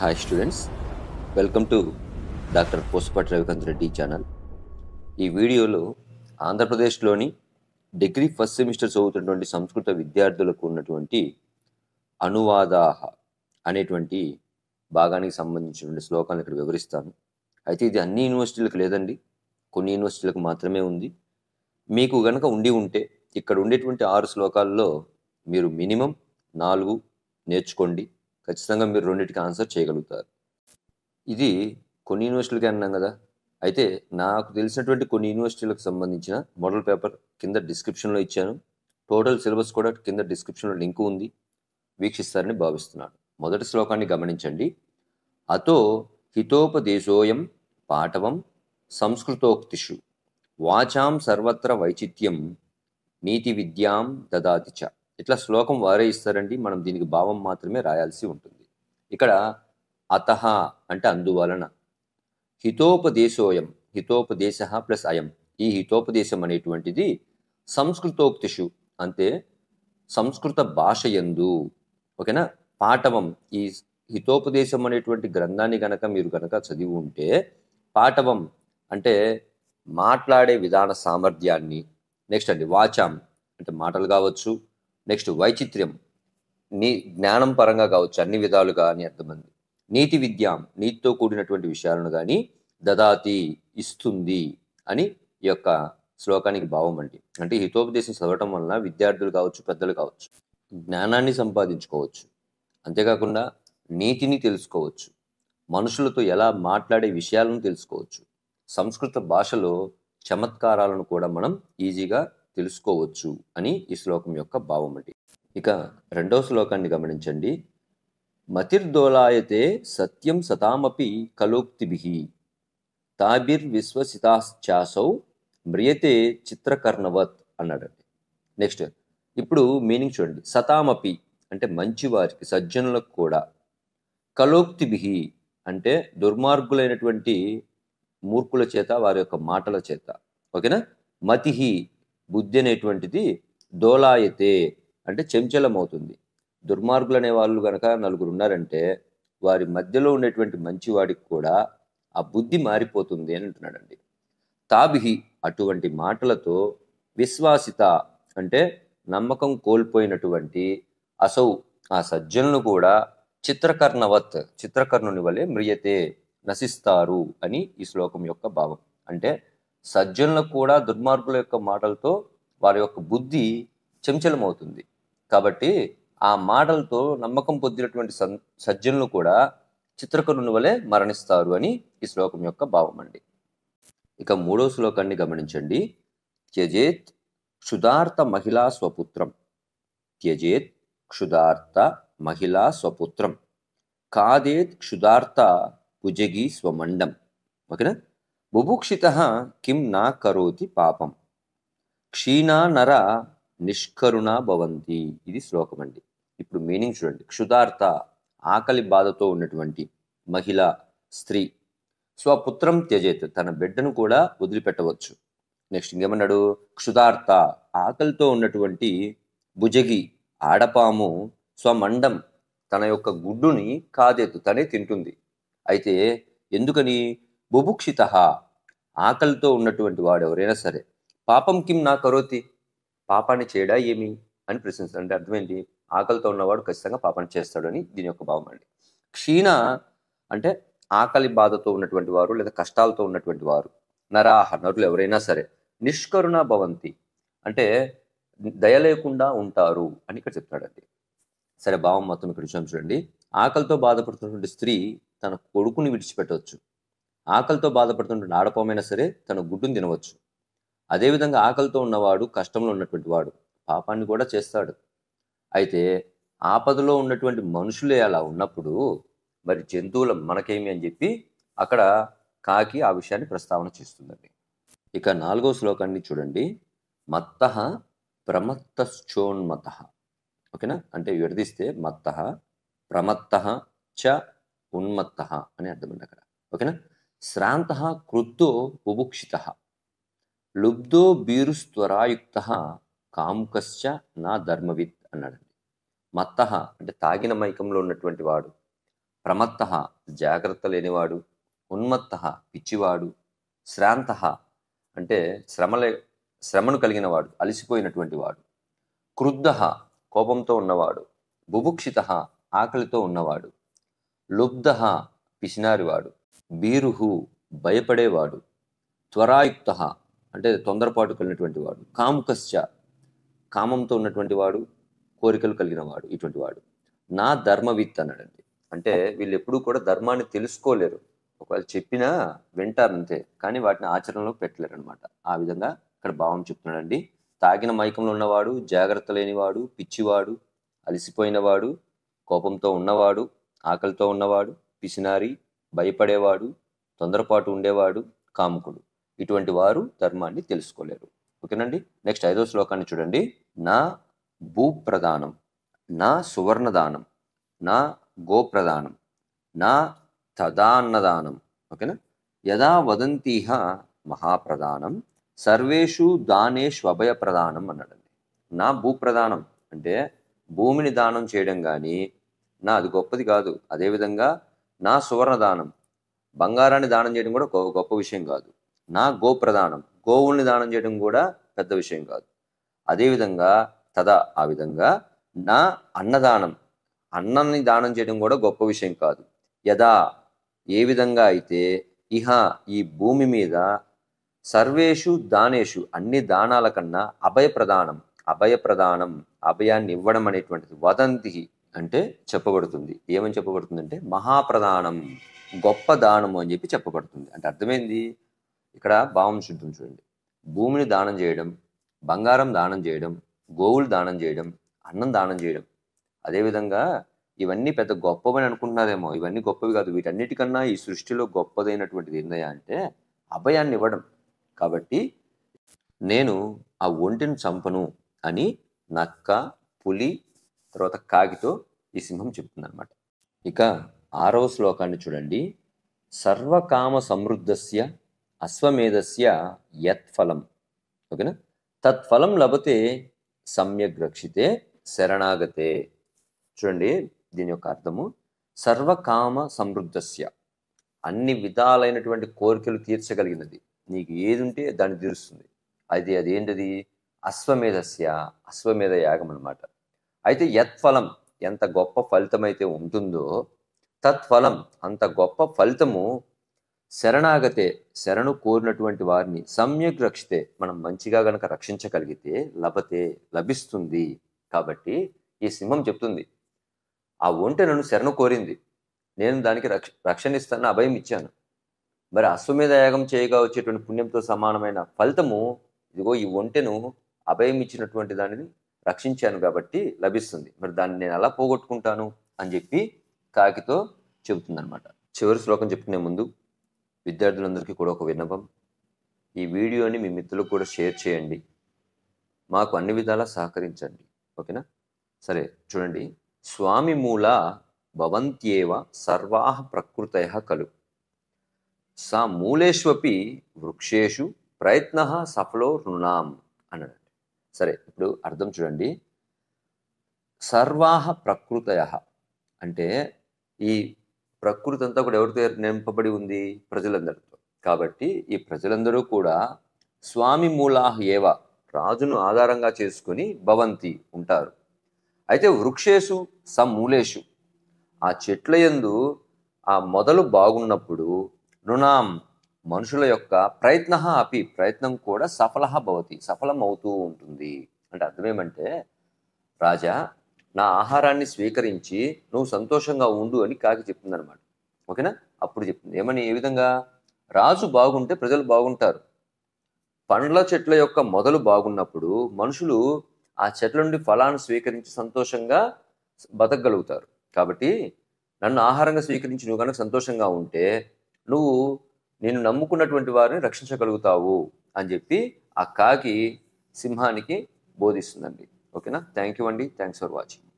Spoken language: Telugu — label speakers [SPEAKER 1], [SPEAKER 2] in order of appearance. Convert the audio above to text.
[SPEAKER 1] hi students welcome to doctor Posapati Ravikanth Reddy channel ఈ వీడియోలో ఆంధ్రప్రదేశ్లోని డిగ్రీ ఫస్ట్ సెమిస్టర్ చదువుతున్నటువంటి సంస్కృత విద్యార్థులకు ఉన్నటువంటి అనువాదాహ అనేటువంటి భాగానికి సంబంధించినటువంటి శ్లోకాలు ఇక్కడ వివరిస్తాను అయితే ఇది అన్ని యూనివర్సిటీలకు లేదండి కొన్ని యూనివర్సిటీలకు మాత్రమే ఉంది మీకు గనక ఉండి ఉంటే ఇక్కడ ఉండేటువంటి ఆరు శ్లోకాల్లో మీరు మినిమం నాలుగు నేర్చుకోండి ఖచ్చితంగా మీరు రెండింటికి ఆన్సర్ చేయగలుగుతారు ఇది కొన్ని యూనివర్సిటీలకి అన్నాం కదా అయితే నాకు తెలిసినటువంటి కొన్ని యూనివర్సిటీలకు సంబంధించిన మోడల్ పేపర్ కింద డిస్క్రిప్షన్లో ఇచ్చాను టోటల్ సిలబస్ కూడా కింద డిస్క్రిప్షన్లో లింక్ ఉంది వీక్షిస్తారని భావిస్తున్నాను మొదటి శ్లోకాన్ని గమనించండి అతో హితోపదేశోయం పాఠవం సంస్కృతోక్తిషు వాచాం సర్వత్ర వైచిత్యం నీతి విద్యాం దదాతి చ ఇట్లా శ్లోకం వారే ఇస్తారండి మనం దీనికి భావం మాత్రమే రాయాల్సి ఉంటుంది ఇక్కడ అతహ అంటే అందువలన హితోపదేశోయం హితోపదేశ ప్లస్ అయం ఈ హితోపదేశం అనేటువంటిది సంస్కృతోక్తిషు అంటే సంస్కృత భాష ఎందు ఓకేనా పాఠవం ఈ హితోపదేశం అనేటువంటి గ్రంథాన్ని గనక మీరు గనక చదివి ఉంటే పాఠవం అంటే మాట్లాడే విధాన సామర్థ్యాన్ని నెక్స్ట్ అండి వాచాం అంటే మాటలు కావచ్చు నెక్స్ట్ వైచిత్ర్యం నీ జ్ఞానం పరంగా కావచ్చు అన్ని విధాలుగా అని అర్థమంది నీతి విద్యాం నీతితో కూడినటువంటి విషయాలను కానీ దదాతి ఇస్తుంది అని ఈ యొక్క శ్లోకానికి భావం అండి అంటే హితోపదేశం చదవటం వలన విద్యార్థులు కావచ్చు పెద్దలు కావచ్చు జ్ఞానాన్ని సంపాదించుకోవచ్చు అంతేకాకుండా నీతిని తెలుసుకోవచ్చు మనుషులతో ఎలా మాట్లాడే విషయాలను తెలుసుకోవచ్చు సంస్కృత భాషలో చమత్కారాలను కూడా మనం ఈజీగా తెలుసుకోవచ్చు అని ఈ శ్లోకం యొక్క భావమటి ఇక రెండో శ్లోకాన్ని గమనించండి మతిర్దోలాయతే సత్యం సతామపి కలోక్తిభి విశ్వసితాశ్చాసౌ మ్రియతే చిత్రకర్ణవత్ అన్నాడండి నెక్స్ట్ ఇప్పుడు మీనింగ్ చూడండి సతామపి అంటే మంచివారికి సజ్జనులకు కూడా కలోక్తిభి అంటే దుర్మార్గులైనటువంటి మూర్ఖుల చేత వారి యొక్క మాటల చేత ఓకేనా మతిహి బుద్ధి అనేటువంటిది దోలాయతే అంటే చంచలమవుతుంది దుర్మార్గులు అనే వాళ్ళు కనుక నలుగురు ఉన్నారంటే వారి మధ్యలో ఉండేటువంటి మంచివాడికి కూడా ఆ బుద్ధి మారిపోతుంది అని అంటున్నాడండి తాబిహి అటువంటి మాటలతో విశ్వాసిత అంటే నమ్మకం కోల్పోయినటువంటి అసౌ ఆ సజ్జనులు కూడా చిత్రకర్ణవత్ చిత్రకర్ణుని వలె మ్రియతే నశిస్తారు అని ఈ శ్లోకం యొక్క భావం అంటే సజ్జనులకు కూడా దుర్మార్గుల యొక్క మాటలతో వారి యొక్క బుద్ధి చెంచలమవుతుంది కాబట్టి ఆ మాటలతో నమ్మకం పొందినటువంటి సజ్జనులు కూడా చిత్రకరుని వలె మరణిస్తారు అని ఈ శ్లోకం యొక్క భావం అండి ఇక మూడో శ్లోకాన్ని గమనించండి త్యజేత్ క్షుధార్త మహిళా స్వపుత్రం త్యజేత్ క్షుధార్త మహిళా స్వపుత్రం కాదేత్ క్షుదార్థ భుజగి స్వమండం ఓకేనా బుభుక్షిత కిం నా కరోతి పాపం క్షీణా నర నిష్కరుణ భవంతి ఇది శ్లోకం అండి ఇప్పుడు మీనింగ్ చూడండి క్షుధార్త ఆకలి బాధతో ఉన్నటువంటి మహిళ స్త్రీ స్వపుత్రం త్యజేత్ తన బిడ్డను కూడా వదిలిపెట్టవచ్చు నెక్స్ట్ ఇంకేమన్నాడు క్షుధార్త ఆకలితో ఉన్నటువంటి భుజగి ఆడపాము స్వమండం తన యొక్క గుడ్డుని కాదేతు తనే తింటుంది అయితే ఎందుకని బుభుక్షిత ఆకలితో ఉన్నటువంటి వాడు ఎవరైనా సరే పాపం కిం నా కరోతి పాపాన్ని చేయడా ఏమి అని ప్రశ్నిస్తాడు అంటే అర్థమైంది ఆకలితో ఉన్నవాడు ఖచ్చితంగా పాపాన్ని చేస్తాడు అని దీని యొక్క భావం అండి క్షీణ అంటే ఆకలి బాధతో ఉన్నటువంటి వారు లేదా కష్టాలతో ఉన్నటువంటి వారు నరాహ నరులు ఎవరైనా సరే నిష్కరుణ భవంతి అంటే దయ లేకుండా ఉంటారు అని ఇక్కడ చెప్తున్నాడండి సరే భావం మొత్తం ఇక్కడ చూడండి ఆకలితో బాధపడుతున్నటువంటి స్త్రీ తన కొడుకుని విడిచిపెట్టవచ్చు ఆకలితో బాధపడుతుంటున్న ఆడపోమైనా సరే తన గుడ్డును తినవచ్చు అదేవిధంగా ఆకలితో ఉన్నవాడు కష్టంలో ఉన్నటువంటి వాడు పాపాన్ని కూడా చేస్తాడు అయితే ఆపదలో ఉన్నటువంటి మనుషులే అలా ఉన్నప్పుడు మరి జంతువుల మనకేమి అని చెప్పి అక్కడ కాకి ఆ విషయాన్ని ప్రస్తావన చేస్తుందండి ఇక నాలుగో శ్లోకాన్ని చూడండి మత్త ప్రమత్తశ్చోన్మత ఓకేనా అంటే విడదీస్తే మత్త ప్రమత్త చ ఉన్మత్త అని అర్థమండి అక్కడ ఓకేనా శ్రాంత క్రుద్ధో బుభుక్షిత లుబ్ధో బీరుస్త్వరాయుక్త కాముకశ్చ నా ధర్మవిత్ అన్నాడండి మత్త అంటే తాగిన మైకంలో ఉన్నటువంటి వాడు ప్రమత్త జాగ్రత్త లేనివాడు ఉన్మత్త పిచ్చివాడు శ్రాంత అంటే శ్రమలే శ్రమను కలిగిన వాడు అలసిపోయినటువంటి వాడు క్రుద్ధ కోపంతో ఉన్నవాడు బుభుక్షిత ఆకలితో ఉన్నవాడు లుబ్ధ పిసినారివాడు బీరుహు భయపడేవాడు త్వరాయుక్త అంటే తొందరపాటు కలిగినటువంటి వాడు కాముకశ్చ కామంతో ఉన్నటువంటి వాడు కోరికలు కలిగిన వాడు ఇటువంటి వాడు నా ధర్మవిత్ అన్నాడండి అంటే వీళ్ళు ఎప్పుడూ కూడా ధర్మాన్ని తెలుసుకోలేరు ఒకవేళ చెప్పినా వింటారంతే కానీ వాటిని ఆచరణలో పెట్టలేరు అనమాట ఆ విధంగా ఇక్కడ భావం చెప్తున్నాడండి తాగిన మైకంలో ఉన్నవాడు జాగ్రత్త లేనివాడు పిచ్చివాడు అలసిపోయినవాడు కోపంతో ఉన్నవాడు ఆకలితో ఉన్నవాడు పిసినారి భయపడేవాడు తొందరపాటు ఉండేవాడు కాముకుడు ఇటువంటి వారు ధర్మాన్ని తెలుసుకోలేరు ఓకేనండి నెక్స్ట్ ఐదో శ్లోకాన్ని చూడండి నా భూప్రదానం నా సువర్ణదానం నా గోప్రదానం నా తదాన్నదానం ఓకేనా యదా వదంతిహ మహాప్రదానం సర్వేషు అభయ ప్రదానం అన్నాడండి నా భూప్రదానం అంటే భూమిని దానం చేయడం కానీ నా అది గొప్పది కాదు అదేవిధంగా నా సువర్ణ దానం బంగారాన్ని దానం చేయడం కూడా గొప్ప విషయం కాదు నా గోప్రదానం గోవుల్ని దానం చేయడం కూడా పెద్ద విషయం కాదు అదేవిధంగా తదా ఆ విధంగా నా అన్నదానం అన్నాన్ని దానం చేయడం కూడా గొప్ప విషయం కాదు యదా ఏ విధంగా అయితే ఇహ ఈ భూమి మీద సర్వేషు దానేషు అన్ని దానాల కన్నా అభయ ప్రదానం అభయ ప్రదానం అభయాన్ని ఇవ్వడం అనేటువంటిది వదంతి అంటే చెప్పబడుతుంది ఏమని అంటే మహాప్రదానం గొప్ప దానము అని చెప్పి చెప్పబడుతుంది అంటే అర్థమైంది ఇక్కడ భావం శుద్ధం చూడండి భూమిని దానం చేయడం బంగారం దానం చేయడం గోవులు దానం చేయడం అన్నం దానం చేయడం అదేవిధంగా ఇవన్నీ పెద్ద గొప్పవని అనుకుంటున్నారేమో ఇవన్నీ గొప్పవి కాదు వీటన్నిటికన్నా ఈ సృష్టిలో గొప్పదైనటువంటిది ఏందయ్యా అంటే అభయాన్ని ఇవ్వడం కాబట్టి నేను ఆ ఒంటిని చంపను అని నక్క పులి తర్వాత కాగితో ఈ సింహం చెప్తుందనమాట ఇక ఆరవ శ్లోకాన్ని చూడండి సర్వకామ సమృద్ధస్య అశ్వమేధస్య యత్ఫలం ఓకేనా తత్ఫలం లభతే సమ్యక్ రక్షితే శరణాగతే చూడండి దీని యొక్క అర్థము సర్వకామ సమృద్ధస్య అన్ని విధాలైనటువంటి కోరికలు తీర్చగలిగినది నీకు ఏది ఉంటే దాన్ని తీరుస్తుంది అది అదేంటది అశ్వమేధస్య అశ్వమేధ యాగం అనమాట అయితే యత్ఫలం ఎంత గొప్ప ఫలితం అయితే ఉంటుందో తత్ఫలం అంత గొప్ప ఫలితము శరణాగతే శరణు కోరినటువంటి వారిని సమ్యక్ రక్షితే మనం మంచిగా గనక రక్షించగలిగితే లభతే లభిస్తుంది కాబట్టి ఈ సింహం చెప్తుంది ఆ ఒంటె నన్ను శరణు కోరింది నేను దానికి రక్ష రక్షణిస్తాను అభయం ఇచ్చాను మరి అశ్వమేధ యాగం చేయగా వచ్చేటువంటి పుణ్యంతో సమానమైన ఫలితము ఇదిగో ఈ ఒంటెను అభయం ఇచ్చినటువంటి దానిని రక్షించాను కాబట్టి లభిస్తుంది మరి దాన్ని నేను ఎలా పోగొట్టుకుంటాను అని చెప్పి కాకితో చెబుతుందనమాట చివరి శ్లోకం చెప్పుకునే ముందు విద్యార్థులందరికీ కూడా ఒక విన్నపం ఈ వీడియోని మీ మిత్రులకు కూడా షేర్ చేయండి మాకు అన్ని విధాలా సహకరించండి ఓకేనా సరే చూడండి స్వామి మూల భవంత్యేవ సర్వా ప్రకృతయ కలు సా మూలేష్వపి వృక్షేషు ప్రయత్న సఫలో రుణాం అన్నాడు సరే ఇప్పుడు అర్థం చూడండి సర్వాహ ప్రకృతయ అంటే ఈ ప్రకృతి అంతా కూడా ఎవరితో నింపబడి ఉంది ప్రజలందరితో కాబట్టి ఈ ప్రజలందరూ కూడా స్వామి మూలాహ ఏవ రాజును ఆధారంగా చేసుకుని భవంతి ఉంటారు అయితే వృక్షేషు సమూలేషు ఆ చెట్ల యందు ఆ మొదలు బాగున్నప్పుడు రుణాం మనుషుల యొక్క ప్రయత్న అపి ప్రయత్నం కూడా సఫల భవతి సఫలం అవుతూ ఉంటుంది అంటే అర్థమేమంటే రాజా నా ఆహారాన్ని స్వీకరించి నువ్వు సంతోషంగా ఉండు అని కాకి చెప్తుంది అనమాట ఓకేనా అప్పుడు చెప్తుంది ఏమని ఏ విధంగా రాజు బాగుంటే ప్రజలు బాగుంటారు పండ్ల చెట్ల యొక్క మొదలు బాగున్నప్పుడు మనుషులు ఆ చెట్ల నుండి ఫలాన్ని స్వీకరించి సంతోషంగా బతకగలుగుతారు కాబట్టి నన్ను ఆహారంగా స్వీకరించి నువ్వు కనుక సంతోషంగా ఉంటే నువ్వు నేను నమ్ముకున్నటువంటి వారిని రక్షించగలుగుతావు అని చెప్పి ఆ కాకి సింహానికి బోధిస్తుందండి ఓకేనా థ్యాంక్ యూ అండి థ్యాంక్స్ ఫర్ వాచింగ్